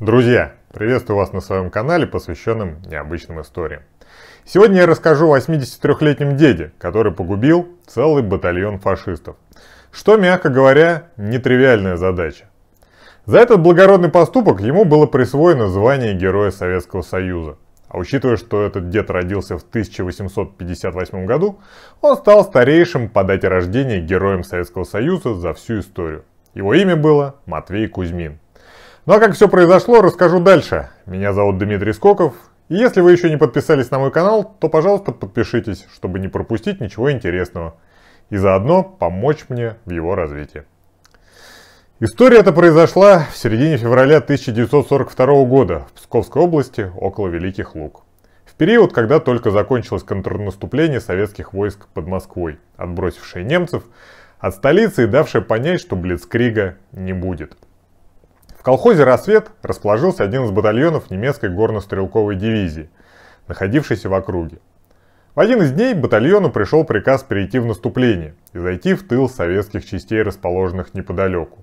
Друзья, приветствую вас на своем канале, посвященном необычным историям. Сегодня я расскажу о 83-летнем деде, который погубил целый батальон фашистов. Что, мягко говоря, нетривиальная задача. За этот благородный поступок ему было присвоено звание Героя Советского Союза. А учитывая, что этот дед родился в 1858 году, он стал старейшим по дате рождения Героем Советского Союза за всю историю. Его имя было Матвей Кузьмин. Ну а как все произошло, расскажу дальше. Меня зовут Дмитрий Скоков, и если вы еще не подписались на мой канал, то, пожалуйста, подпишитесь, чтобы не пропустить ничего интересного, и заодно помочь мне в его развитии. История эта произошла в середине февраля 1942 года в Псковской области около Великих Луг. В период, когда только закончилось контрнаступление советских войск под Москвой, отбросившее немцев от столицы и давшее понять, что Блицкрига не будет – колхозе «Рассвет» расположился один из батальонов немецкой горно-стрелковой дивизии, находившейся в округе. В один из дней батальону пришел приказ перейти в наступление и зайти в тыл советских частей, расположенных неподалеку.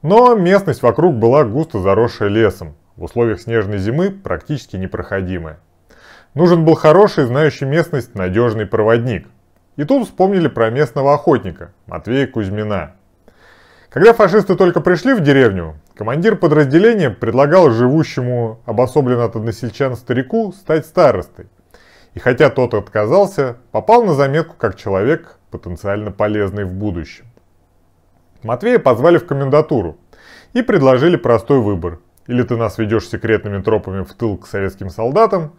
Но местность вокруг была густо заросшая лесом, в условиях снежной зимы практически непроходимая. Нужен был хороший, знающий местность, надежный проводник. И тут вспомнили про местного охотника, Матвея Кузьмина, когда фашисты только пришли в деревню, командир подразделения предлагал живущему обособленно от односельчан старику стать старостой. И хотя тот отказался, попал на заметку как человек, потенциально полезный в будущем. Матвея позвали в комендатуру и предложили простой выбор. Или ты нас ведешь секретными тропами в тыл к советским солдатам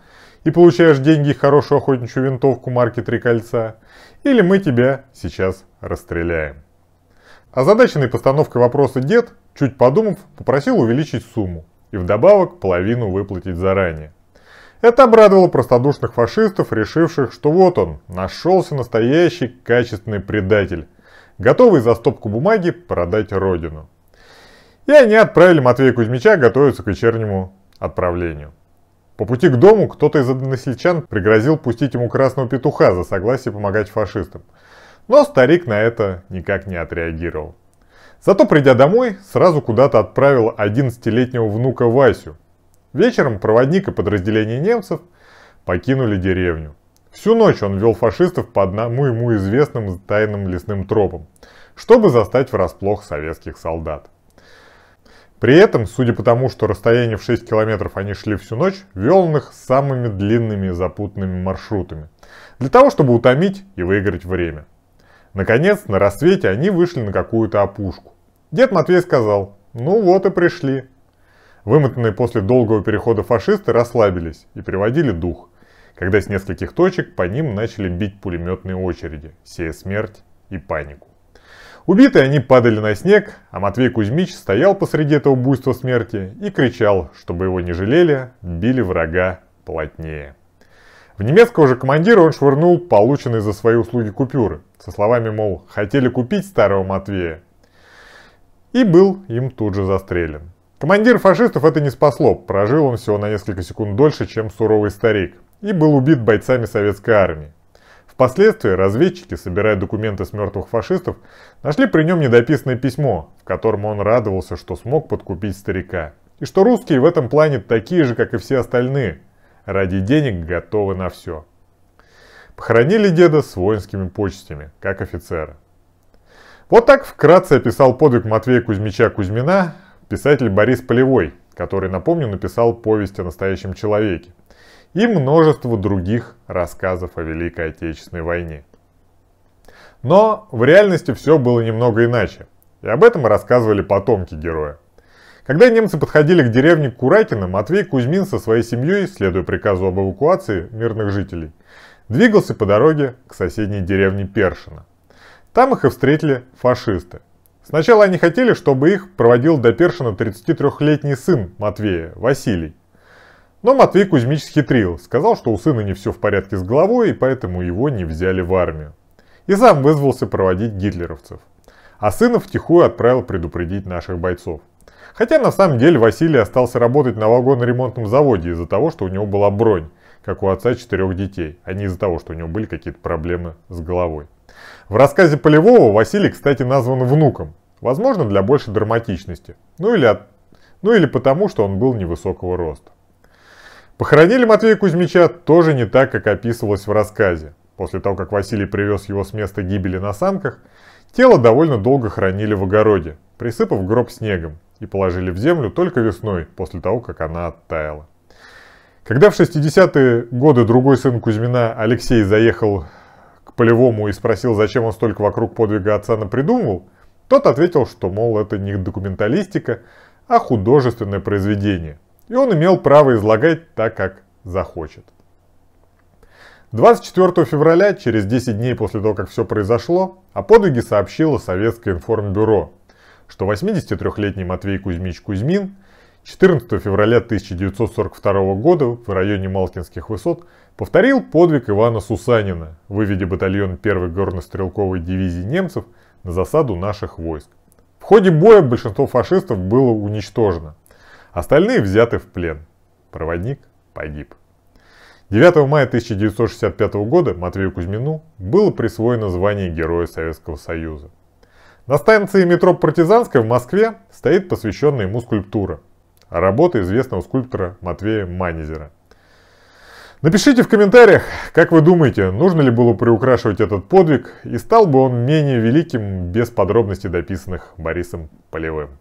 и получаешь деньги и хорошую охотничью винтовку марки «Три кольца», или мы тебя сейчас расстреляем. Озадаченный постановкой вопроса дед, чуть подумав, попросил увеличить сумму и вдобавок половину выплатить заранее. Это обрадовало простодушных фашистов, решивших, что вот он, нашелся настоящий качественный предатель, готовый за стопку бумаги продать родину. И они отправили Матвея Кузьмича готовиться к вечернему отправлению. По пути к дому кто-то из односельчан пригрозил пустить ему красного петуха за согласие помогать фашистам. Но старик на это никак не отреагировал. Зато придя домой, сразу куда-то отправил 11-летнего внука Васю. Вечером проводник и подразделение немцев покинули деревню. Всю ночь он вел фашистов по одному ему известным тайным лесным тропам, чтобы застать врасплох советских солдат. При этом, судя по тому, что расстояние в 6 километров они шли всю ночь, вел он их самыми длинными и запутанными маршрутами, для того, чтобы утомить и выиграть время. Наконец, на рассвете они вышли на какую-то опушку. Дед Матвей сказал, ну вот и пришли. Вымотанные после долгого перехода фашисты расслабились и приводили дух, когда с нескольких точек по ним начали бить пулеметные очереди, сея смерть и панику. Убитые они падали на снег, а Матвей Кузьмич стоял посреди этого буйства смерти и кричал, чтобы его не жалели, били врага плотнее. В немецкого же командира он швырнул полученные за свои услуги купюры, со словами, мол, хотели купить старого Матвея. И был им тут же застрелен. Командир фашистов это не спасло, прожил он всего на несколько секунд дольше, чем суровый старик, и был убит бойцами советской армии. Впоследствии разведчики, собирая документы с мертвых фашистов, нашли при нем недописанное письмо, в котором он радовался, что смог подкупить старика. И что русские в этом плане такие же, как и все остальные – ради денег готовы на все. Похоронили деда с воинскими почестями, как офицера. Вот так вкратце описал подвиг Матвея Кузьмича Кузьмина писатель Борис Полевой, который, напомню, написал повесть о настоящем человеке, и множество других рассказов о Великой Отечественной войне. Но в реальности все было немного иначе, и об этом рассказывали потомки героя. Когда немцы подходили к деревне Куракина, Матвей Кузьмин со своей семьей, следуя приказу об эвакуации мирных жителей, двигался по дороге к соседней деревне Першина. Там их и встретили фашисты. Сначала они хотели, чтобы их проводил до Першина 33-летний сын Матвея, Василий. Но Матвей Кузьмич схитрил, сказал, что у сына не все в порядке с головой, и поэтому его не взяли в армию. И сам вызвался проводить гитлеровцев. А сына втихую отправил предупредить наших бойцов. Хотя на самом деле Василий остался работать на вагоноремонтном заводе из-за того, что у него была бронь, как у отца четырех детей, а не из-за того, что у него были какие-то проблемы с головой. В рассказе Полевого Василий, кстати, назван внуком, возможно, для большей драматичности, ну или, от... ну или потому, что он был невысокого роста. Похоронили Матвея Кузьмича тоже не так, как описывалось в рассказе. После того, как Василий привез его с места гибели на санках, тело довольно долго хранили в огороде, присыпав гроб снегом, и положили в землю только весной, после того, как она оттаяла. Когда в 60-е годы другой сын Кузьмина Алексей заехал к Полевому и спросил, зачем он столько вокруг подвига отца напридумывал, тот ответил, что, мол, это не документалистика, а художественное произведение. И он имел право излагать так, как захочет. 24 февраля, через 10 дней после того, как все произошло, о подвиге сообщило Советское информбюро, что 83-летний Матвей Кузьмич Кузьмин 14 февраля 1942 года в районе Малкинских высот повторил подвиг Ивана Сусанина, выведя батальон 1-й горно-стрелковой дивизии немцев на засаду наших войск. В ходе боя большинство фашистов было уничтожено, остальные взяты в плен. Проводник погиб. 9 мая 1965 года Матвею Кузьмину было присвоено звание Героя Советского Союза – на станции метро Партизанская в Москве стоит посвященная ему скульптура. А работа известного скульптора Матвея Манезера. Напишите в комментариях, как вы думаете, нужно ли было приукрашивать этот подвиг, и стал бы он менее великим без подробностей, дописанных Борисом Полевым.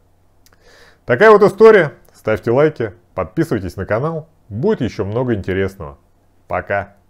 Такая вот история. Ставьте лайки, подписывайтесь на канал, будет еще много интересного. Пока!